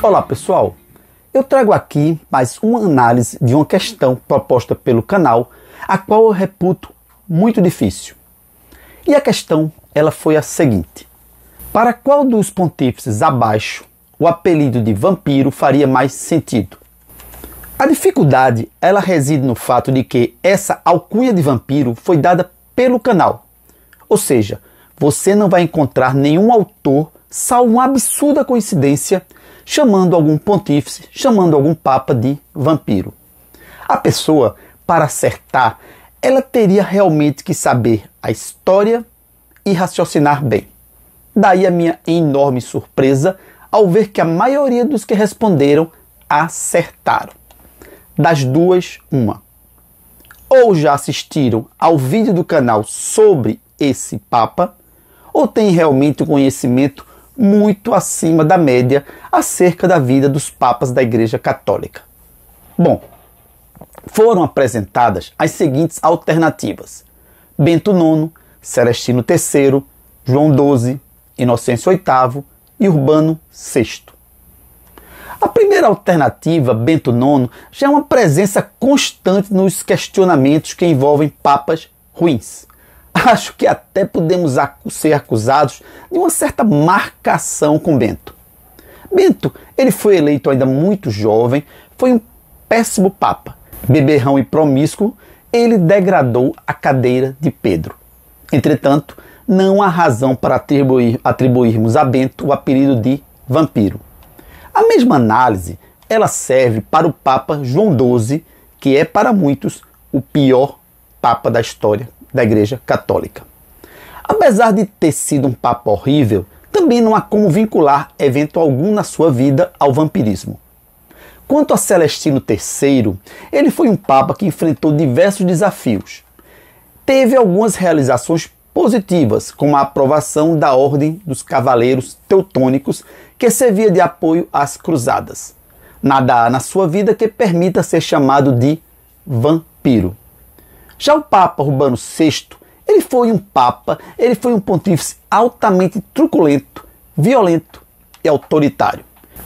Olá pessoal, eu trago aqui mais uma análise de uma questão proposta pelo canal, a qual eu reputo muito difícil. E a questão ela foi a seguinte: Para qual dos pontífices abaixo o apelido de vampiro faria mais sentido? A dificuldade ela reside no fato de que essa alcunha de vampiro foi dada pelo canal. Ou seja, você não vai encontrar nenhum autor, salvo uma absurda coincidência, chamando algum pontífice, chamando algum papa de vampiro. A pessoa, para acertar, ela teria realmente que saber a história e raciocinar bem. Daí a minha enorme surpresa ao ver que a maioria dos que responderam acertaram. Das duas, uma. Ou já assistiram ao vídeo do canal sobre esse Papa, ou têm realmente o conhecimento muito acima da média acerca da vida dos papas da Igreja Católica. Bom, foram apresentadas as seguintes alternativas: Bento IX, Celestino III, João XII, Inocêncio VIII e Urbano VI. A primeira alternativa, Bento IX, já é uma presença constante nos questionamentos que envolvem papas ruins acho que até podemos ser acusados de uma certa marcação com Bento. Bento, ele foi eleito ainda muito jovem, foi um péssimo papa, beberrão e promíscuo, ele degradou a cadeira de Pedro. Entretanto, não há razão para atribuir, atribuirmos a Bento o apelido de vampiro. A mesma análise ela serve para o Papa João XII, que é para muitos o pior Papa da história da Igreja Católica. Apesar de ter sido um papo horrível, também não há como vincular evento algum na sua vida ao vampirismo. Quanto a Celestino III, ele foi um papa que enfrentou diversos desafios. Teve algumas realizações positivas, como a aprovação da Ordem dos Cavaleiros Teutônicos, que servia de apoio às cruzadas. Nada há na sua vida que permita ser chamado de vampiro. Já o Papa Urbano VI, ele foi um papa, ele foi um pontífice altamente truculento, violento e autoritário.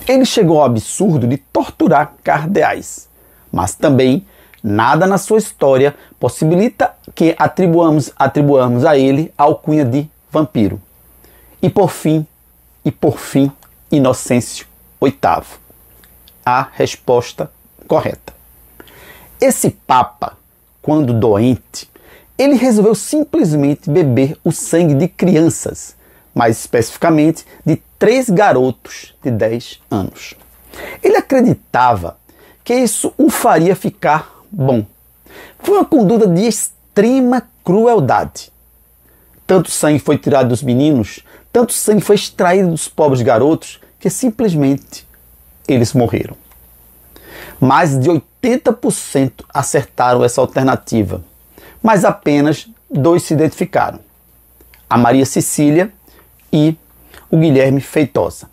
Ele chegou ao absurdo de torturar cardeais, mas também nada na sua história possibilita que atribuamos, atribuamos a ele a alcunha de vampiro. E por fim, e por fim, Inocêncio VIII. A resposta correta. Esse papa quando doente, ele resolveu simplesmente beber o sangue de crianças, mais especificamente de três garotos de 10 anos. Ele acreditava que isso o faria ficar bom. Foi uma conduta de extrema crueldade. Tanto sangue foi tirado dos meninos, tanto sangue foi extraído dos pobres garotos, que simplesmente eles morreram. Mais de 80 80% acertaram essa alternativa, mas apenas dois se identificaram: a Maria Cecília e o Guilherme Feitosa.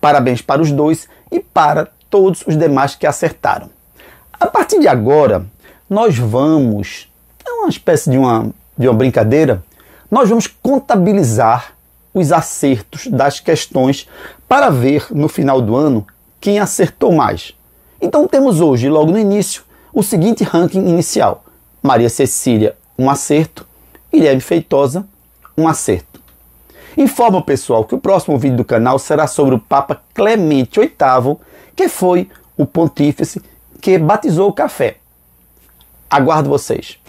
Parabéns para os dois e para todos os demais que acertaram. A partir de agora, nós vamos é uma espécie de uma, de uma brincadeira nós vamos contabilizar os acertos das questões para ver no final do ano quem acertou mais. Então temos hoje, logo no início, o seguinte ranking inicial: Maria Cecília, um acerto, Guilherme Feitosa, um acerto. Informa o pessoal que o próximo vídeo do canal será sobre o Papa Clemente VIII, que foi o pontífice que batizou o café. Aguardo vocês.